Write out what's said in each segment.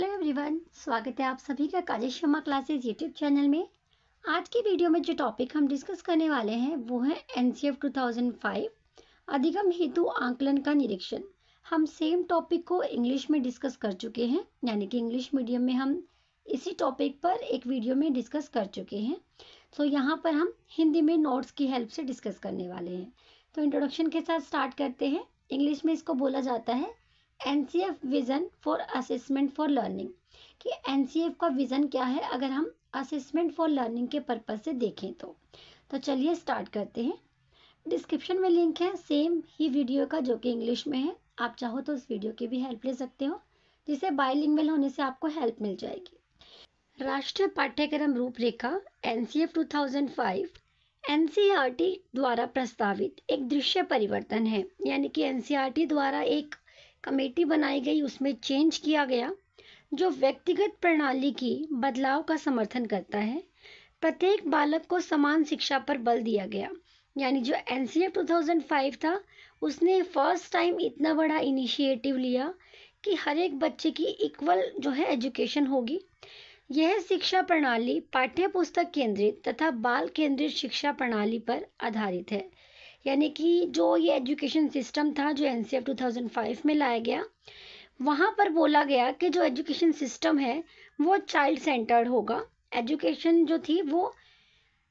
hello everyone स्वागत है आप सभी का Kalesh Sharma classes YouTube channel में आज की वीडियो में जो टॉपिक हम डिस्कस करने वाले हैं वो है N C F two thousand five अधिगम हेतु आंकलन का निरीक्षण हम सेम टॉपिक को इंग्लिश में डिस्कस कर चुके हैं यानी कि इंग्लिश मीडियम में हम इसी टॉपिक पर एक वीडियो में डिस्कस कर चुके हैं सो so, यहाँ पर हम हिंदी में नोट्स की हेल्प से डिस्कस करने वाले हैं तो इंट्रोडक्शन के साथ स्टार्ट करते हैं इंग्लिश में इसको बोला जाता है N C F vision for assessment for learning कि एन सी एफ का विज़न क्या है अगर हम असेसमेंट फॉर लर्निंग के पर्पज़ से देखें तो तो चलिए स्टार्ट करते हैं डिस्क्रिप्शन में लिंक है सेम ही वीडियो का जो कि इंग्लिश में है आप चाहो तो उस वीडियो की भी हेल्प ले सकते हो जिसे बायलिंगुअल होने से आपको हेल्प मिल जाएगी राष्ट्रीय पाठ्यक्रम रूपरेखा N C F two thousand five N द्वारा प्रस्तावित एक दृश्य परिवर्तन है यानी कि एन द्वारा एक कमेटी बनाई गई उसमें चेंज किया गया जो व्यक्तिगत प्रणाली की बदलाव का समर्थन करता है प्रत्येक बालक को समान शिक्षा पर बल दिया गया यानी जो N C F two thousand five था उसने फर्स्ट टाइम इतना बड़ा इनिशिएटिव लिया कि हर एक बच्चे की इक्वल जो है एजुकेशन होगी यह शिक्षा प्रणाली पाठ्य पुस्तक केंद्रित तथा बाल केंद्रित शिक्षा प्रणाली पर आधारित है यानी कि जो ये एजुकेशन सिस्टम था जो एन 2005 में लाया गया वहाँ पर बोला गया कि जो एजुकेशन सिस्टम है वो चाइल्ड सेंटर्ड होगा एजुकेशन जो थी वो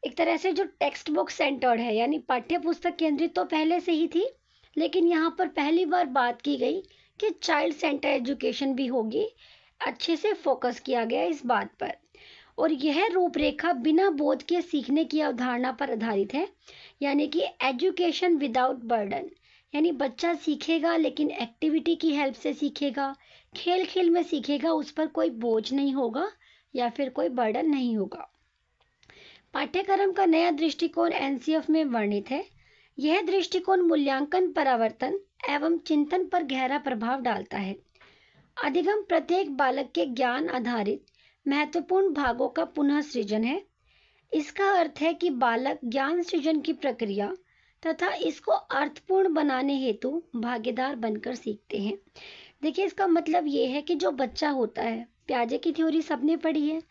एक तरह से जो टेक्स्ट बुक सेंटर्ड है यानी पाठ्य पुस्तक केंद्रित तो पहले से ही थी लेकिन यहाँ पर पहली बार बात की गई कि चाइल्ड सेंटर एजुकेशन भी होगी अच्छे से फोकस किया गया इस बात पर और यह रूपरेखा बिना बोध के सीखने की अवधारणा पर आधारित है यानी कि एजुकेशन विदाउट बर्डन यानी बच्चा सीखेगा लेकिन एक्टिविटी की हेल्प से सीखेगा खेल खेल में सीखेगा उस पर कोई बोझ नहीं होगा या फिर कोई बर्डन नहीं होगा पाठ्यक्रम का नया दृष्टिकोण एनसीएफ में वर्णित है यह दृष्टिकोण मूल्यांकन परावर्तन एवं चिंतन पर गहरा प्रभाव डालता है अधिगम प्रत्येक बालक के ज्ञान आधारित महत्वपूर्ण भागों का पुनः सृजन है इसका अर्थ है कि बालक ज्ञान सृजन की प्रक्रिया तथा इसको अर्थपूर्ण बनाने हेतु भागीदार बनकर सीखते हैं देखिए इसका मतलब ये है कि जो बच्चा होता है प्याजे की थ्योरी सबने पढ़ी है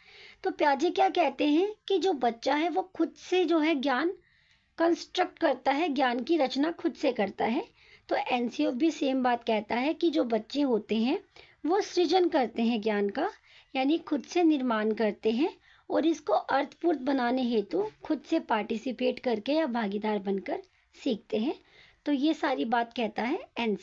तो प्याजे क्या कहते हैं कि जो बच्चा है वो खुद से जो है ज्ञान कंस्ट्रक्ट करता है ज्ञान की रचना खुद से करता है तो एन भी सेम बात कहता है कि जो बच्चे होते हैं वो सृजन करते हैं ज्ञान का यानी खुद से निर्माण करते हैं और इसको अर्थपूर्ण बनाने हेतु खुद से पार्टिसिपेट करके या भागीदार बनकर सीखते हैं तो ये सारी बात कहता है एन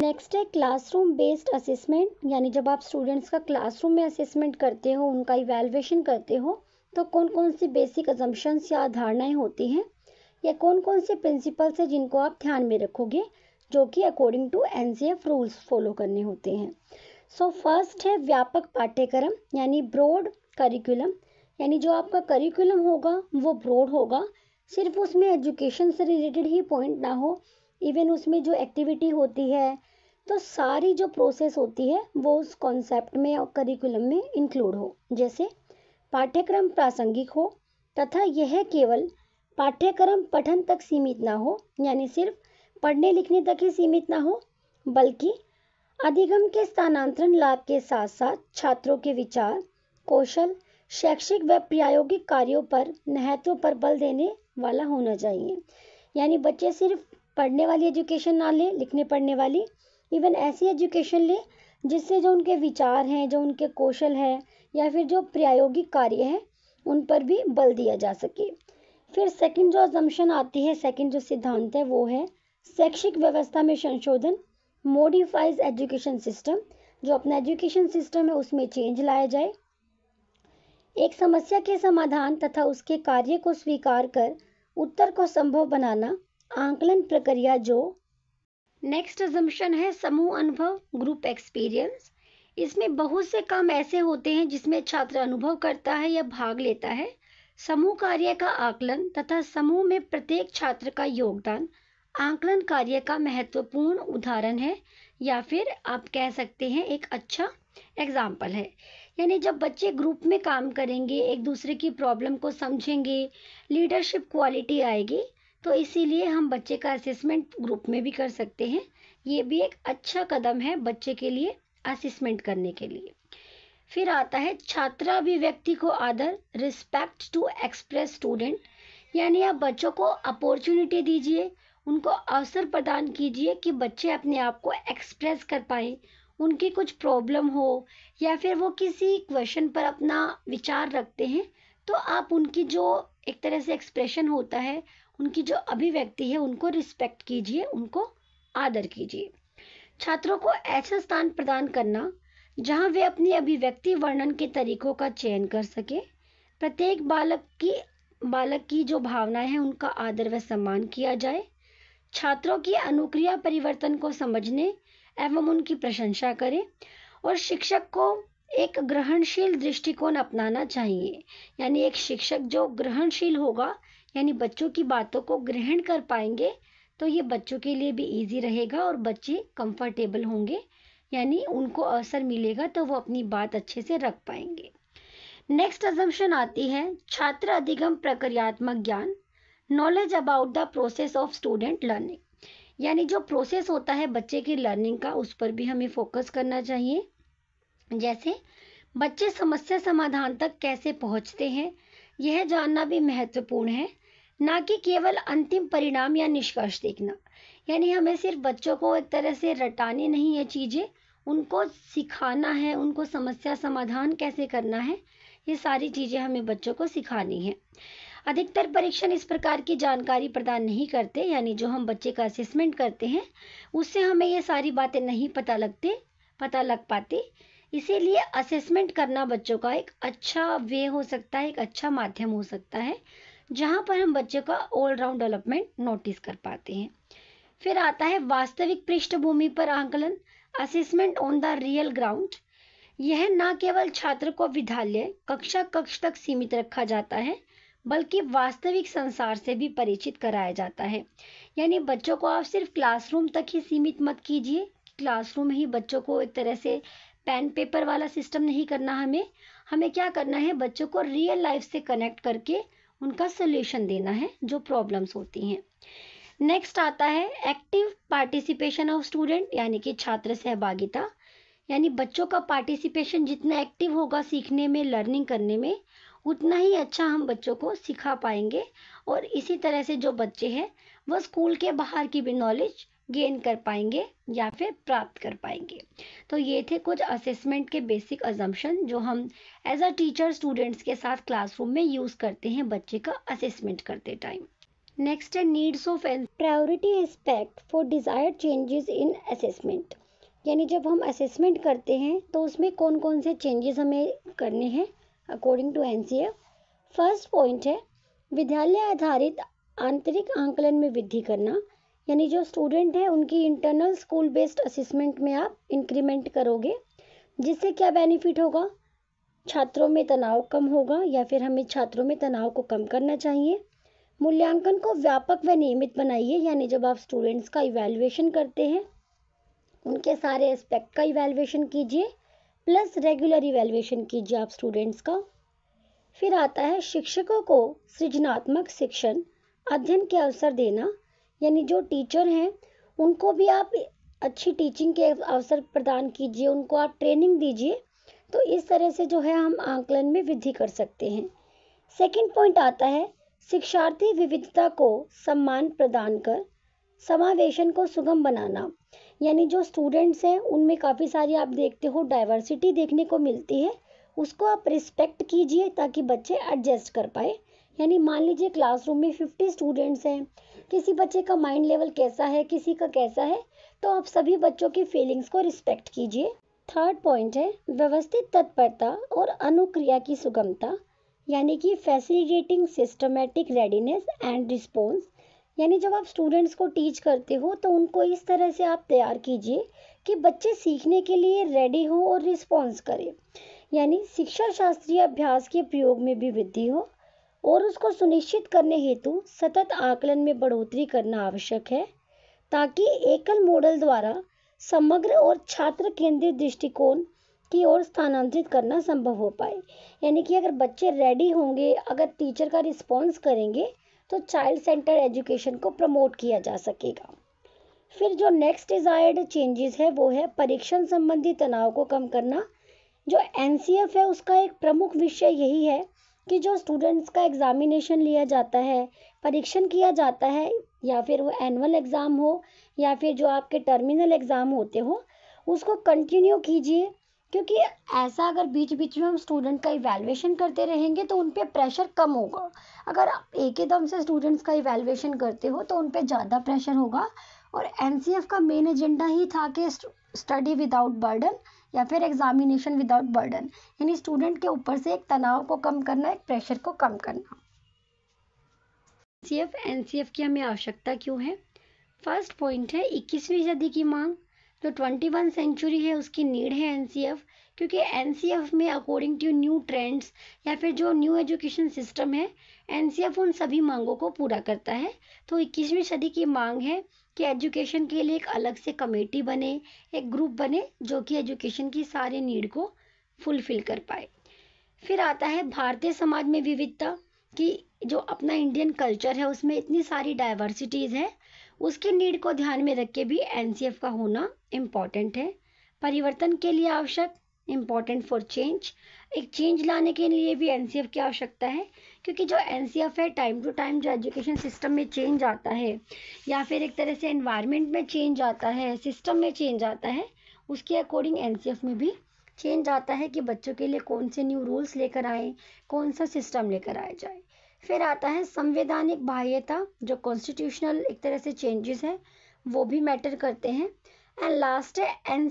नेक्स्ट है क्लासरूम बेस्ड असेसमेंट यानी जब आप स्टूडेंट्स का क्लासरूम में असेसमेंट करते हो उनका इवेलुएशन करते हो तो कौन कौन सी बेसिक अजम्पन्स या धारणाएं होती हैं या कौन कौन से प्रिंसिपल्स हैं जिनको आप ध्यान में रखोगे जो कि according to N rules follow करने होते हैं सो so, फर्स्ट है व्यापक पाठ्यक्रम यानी ब्रॉड करिकुलम यानी जो आपका करिकुलम होगा वो ब्रॉड होगा सिर्फ उसमें एजुकेशन से रिलेटेड ही पॉइंट ना हो इवन उसमें जो एक्टिविटी होती है तो सारी जो प्रोसेस होती है वो उस कॉन्सेप्ट में और करिकुलम में इंक्लूड हो जैसे पाठ्यक्रम प्रासंगिक हो तथा यह केवल पाठ्यक्रम पठन तक सीमित ना हो यानी सिर्फ पढ़ने लिखने तक ही सीमित ना हो बल्कि अधिगम के स्थानांतरण लाभ के साथ साथ छात्रों के विचार कौशल शैक्षिक व प्रायोगिक कार्यों पर महत्व पर बल देने वाला होना चाहिए यानी बच्चे सिर्फ पढ़ने वाली एजुकेशन ना लें लिखने पढ़ने वाली इवन ऐसी एजुकेशन लें जिससे जो उनके विचार हैं जो उनके कौशल हैं या फिर जो प्रायोगिक कार्य हैं उन पर भी बल दिया जा सके फिर सेकंड जो अजम्पन आती है सेकंड जो सिद्धांत है वो है शैक्षिक व्यवस्था में संशोधन मोडिफाइज एजुकेशन सिस्टम जो अपना एजुकेशन सिस्टम है उसमें चेंज लाया जाए एक समस्या के समाधान तथा उसके कार्य को स्वीकार कर उत्तर को संभव बनाना आंकलन प्रक्रिया जो नेक्स्ट एजम्पन है समूह अनुभव ग्रुप एक्सपीरियंस इसमें बहुत से काम ऐसे होते हैं जिसमें छात्र अनुभव करता है या भाग लेता है समूह कार्य का आकलन तथा समूह में प्रत्येक छात्र का योगदान आंकलन कार्य का महत्वपूर्ण उदाहरण है या फिर आप कह सकते हैं एक अच्छा एग्जाम्पल है यानी जब बच्चे ग्रुप में काम करेंगे एक दूसरे की प्रॉब्लम को समझेंगे लीडरशिप क्वालिटी आएगी तो इसीलिए हम बच्चे का असेसमेंट ग्रुप में भी कर सकते हैं ये भी एक अच्छा कदम है बच्चे के लिए असेसमेंट करने के लिए फिर आता है छात्राभिव्यक्ति को आदर रिस्पेक्ट टू एक्सप्रेस स्टूडेंट यानी आप बच्चों को अपॉर्चुनिटी दीजिए उनको अवसर प्रदान कीजिए कि बच्चे अपने आप को एक्सप्रेस कर पाए उनकी कुछ प्रॉब्लम हो या फिर वो किसी क्वेश्चन पर अपना विचार रखते हैं तो आप उनकी जो एक तरह से एक्सप्रेशन होता है उनकी जो अभिव्यक्ति है उनको रिस्पेक्ट कीजिए उनको आदर कीजिए छात्रों को ऐसा स्थान प्रदान करना जहाँ वे अपनी अभिव्यक्ति वर्णन के तरीकों का चयन कर सके प्रत्येक बालक की बालक की जो भावनाएं हैं उनका आदर व सम्मान किया जाए छात्रों की अनुक्रिया परिवर्तन को समझने एवं उनकी प्रशंसा करें और शिक्षक को एक ग्रहणशील दृष्टिकोण अपनाना चाहिए यानी एक शिक्षक जो ग्रहणशील होगा यानी बच्चों की बातों को ग्रहण कर पाएंगे तो ये बच्चों के लिए भी इजी रहेगा और बच्चे कंफर्टेबल होंगे यानी उनको अवसर मिलेगा तो वो अपनी बात अच्छे से रख पाएंगे नेक्स्ट असम्पशन आती है छात्र अधिगम प्रक्रियात्मक ज्ञान knowledge about the process of student learning यानी जो प्रोसेस होता है बच्चे की लर्निंग का उस पर भी हमें फोकस करना चाहिए जैसे बच्चे समस्या समाधान तक कैसे पहुंचते हैं यह जानना भी महत्वपूर्ण है ना कि केवल अंतिम परिणाम या निष्कर्ष देखना यानी हमें सिर्फ बच्चों को एक तरह से रटानी नहीं है चीज़ें उनको सिखाना है उनको समस्या समाधान कैसे करना है ये सारी चीज़ें हमें बच्चों को सिखानी है अधिकतर परीक्षण इस प्रकार की जानकारी प्रदान नहीं करते यानी जो हम बच्चे का असेसमेंट करते हैं उससे हमें ये सारी बातें नहीं पता लगते पता लग पाती इसीलिए असेसमेंट करना बच्चों का एक अच्छा वे हो सकता है एक अच्छा माध्यम हो सकता है जहाँ पर हम बच्चे का ऑलराउंड डेवलपमेंट नोटिस कर पाते हैं फिर आता है वास्तविक पृष्ठभूमि पर आंकलन assessment on the real ground यह न केवल छात्र को विद्यालय कक्षा कक्ष तक सीमित रखा जाता है बल्कि वास्तविक संसार से भी परिचित कराया जाता है यानी बच्चों को आप सिर्फ क्लासरूम तक ही सीमित मत कीजिए क्लासरूम ही बच्चों को एक तरह से पेन पेपर वाला सिस्टम नहीं करना हमें हमें क्या करना है बच्चों को रियल लाइफ से कनेक्ट करके उनका सोल्यूशन देना है जो प्रॉब्लम्स होती हैं नेक्स्ट आता है एक्टिव पार्टिसिपेशन ऑफ स्टूडेंट यानी कि छात्र सहभागिता यानी बच्चों का पार्टिसिपेशन जितना एक्टिव होगा सीखने में लर्निंग करने में उतना ही अच्छा हम बच्चों को सिखा पाएंगे और इसी तरह से जो बच्चे हैं वह स्कूल के बाहर की भी नॉलेज गेन कर पाएंगे या फिर प्राप्त कर पाएंगे तो ये थे कुछ असेसमेंट के बेसिक अजम्पन जो हम एज अ टीचर स्टूडेंट्स के साथ क्लासरूम में यूज़ करते हैं बच्चे का असेसमेंट करते टाइम नेक्स्ट है needs of priority aspect for desire changes in assessment यानी जब हम असेसमेंट करते हैं तो उसमें कौन कौन से चेंजेस हमें करने हैं according to N C F first point है विद्यालय आधारित आंतरिक आंकलन में वृद्धि करना यानी जो स्टूडेंट है उनकी इंटरनल स्कूल बेस्ड असेसमेंट में आप इंक्रीमेंट करोगे जिससे क्या बेनिफिट होगा छात्रों में तनाव कम होगा या फिर हमें छात्रों में तनाव को कम करना चाहिए मूल्यांकन को व्यापक व नियमित बनाइए यानी जब आप स्टूडेंट्स का इवैल्यूएशन करते हैं उनके सारे एस्पेक्ट का इवैल्यूएशन कीजिए प्लस रेगुलर इवेल्युएशन कीजिए आप स्टूडेंट्स का फिर आता है शिक्षकों को सृजनात्मक शिक्षण अध्ययन के अवसर देना यानी जो टीचर हैं उनको भी आप अच्छी टीचिंग के अवसर प्रदान कीजिए उनको आप ट्रेनिंग दीजिए तो इस तरह से जो है हम आंकलन में वृद्धि कर सकते हैं सेकंड पॉइंट आता है शिक्षार्थी विविधता को सम्मान प्रदान कर समावेशन को सुगम बनाना यानी जो स्टूडेंट्स हैं उनमें काफ़ी सारी आप देखते हो डाइवर्सिटी देखने को मिलती है उसको आप रिस्पेक्ट कीजिए ताकि बच्चे एडजस्ट कर पाए यानी मान लीजिए क्लासरूम में फिफ्टी स्टूडेंट्स हैं किसी बच्चे का माइंड लेवल कैसा है किसी का कैसा है तो आप सभी बच्चों की फीलिंग्स को रिस्पेक्ट कीजिए थर्ड पॉइंट है व्यवस्थित तत्परता और अनुक्रिया की सुगमता यानी कि facilitating systematic readiness and response यानी जब आप स्टूडेंट्स को टीच करते हो तो उनको इस तरह से आप तैयार कीजिए कि बच्चे सीखने के लिए रेडी हो और रिस्पॉन्स करें यानी शिक्षा शास्त्रीय अभ्यास के प्रयोग में भी वृद्धि हो और उसको सुनिश्चित करने हेतु सतत आकलन में बढ़ोतरी करना आवश्यक है ताकि एकल मॉडल द्वारा समग्र और छात्र केंद्रित दृष्टिकोण की ओर स्थानांतरित करना संभव हो पाए यानी कि अगर बच्चे रेडी होंगे अगर टीचर का रिस्पॉन्स करेंगे तो चाइल्ड सेंटर एजुकेशन को प्रमोट किया जा सकेगा फिर जो नेक्स्ट डिज़ायर्ड चेंजेस है वो है परीक्षण संबंधी तनाव को कम करना जो एन है उसका एक प्रमुख विषय यही है कि जो स्टूडेंट्स का एग्ज़ामिनेशन लिया जाता है परीक्षण किया जाता है या फिर वो एनुअल एग्ज़ाम हो या फिर जो आपके टर्मिनल एग्ज़ाम होते हो उसको कंटिन्यू कीजिए क्योंकि ऐसा अगर बीच बीच में हम स्टूडेंट का इवेल्युएशन करते रहेंगे तो उन पर प्रेशर कम होगा अगर आप एक ही दम से स्टूडेंट्स का इवेल्युएशन करते हो तो उन पर ज़्यादा प्रेशर होगा और एन का मेन एजेंडा ही था कि स्टडी विदाउट बर्डन या फिर एग्जामिनेशन विदाउट बर्डन यानी स्टूडेंट के ऊपर से एक तनाव को कम करना एक प्रेशर को कम करना एन सी एफ एन की हमें आवश्यकता क्यों है फर्स्ट पॉइंट है इक्कीसवीं सदी की मांग जो ट्वेंटी वन सेंचुरी है उसकी नीड है एन सी एफ़ क्योंकि एन सी एफ़ में अकॉर्डिंग टू न्यू ट्रेंड्स या फिर जो न्यू एजुकेशन सिस्टम है एन सी एफ उन सभी मांगों को पूरा करता है तो इक्कीसवीं सदी की मांग है कि एजुकेशन के लिए एक अलग से कमेटी बने एक ग्रुप बने जो कि एजुकेशन की सारे नीड को फुलफिल कर पाए फिर आता है भारतीय समाज में विविधता कि जो अपना इंडियन कल्चर है उसमें इतनी सारी डाइवर्सिटीज़ हैं उसकी नीड को ध्यान में रख के भी एन का होना इम्पॉर्टेंट है परिवर्तन के लिए आवश्यक इम्पॉर्टेंट फॉर चेंज एक चेंज लाने के लिए भी एन की आवश्यकता है क्योंकि जो एन है टाइम टू टाइम जो एजुकेशन सिस्टम में चेंज आता है या फिर एक तरह से एनवायरमेंट में चेंज आता है सिस्टम में चेंज आता है उसके अकॉर्डिंग एन में भी चेंज आता है कि बच्चों के लिए कौन से न्यू रूल्स लेकर आए कौन सा सिस्टम लेकर आया जाए फिर आता है संवैधानिक बाह्यता जो कॉन्स्टिट्यूशनल एक तरह से चेंजेस है वो भी मैटर करते हैं एंड लास्ट है एन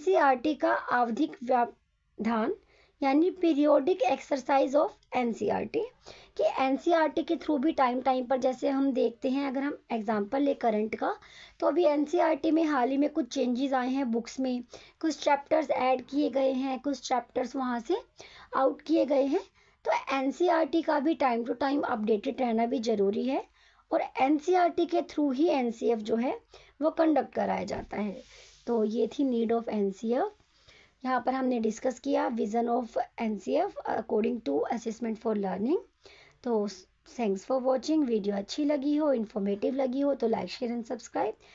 e का आवधिक व्यावधान यानी पीरियोडिक एक्सरसाइज ऑफ एन कि एन e के थ्रू भी टाइम टाइम पर जैसे हम देखते हैं अगर हम एग्जांपल ले करंट का तो अभी एन e में हाल ही में कुछ चेंजेस आए हैं बुक्स में कुछ चैप्टर्स ऐड किए गए हैं कुछ चैप्टर्स वहाँ से आउट किए गए हैं तो एन e का भी टाइम टू टाइम अपडेटेड रहना भी ज़रूरी है और एन e के थ्रू ही एन जो है वो कंडक्ट कराया जाता है तो ये थी नीड ऑफ एन यहाँ पर हमने डिस्कस किया vision of N according to assessment for learning तो थैंक्स फॉर वॉचिंग वीडियो अच्छी लगी हो इन्फॉर्मेटिव लगी हो तो लाइक शेयर एंड सब्सक्राइब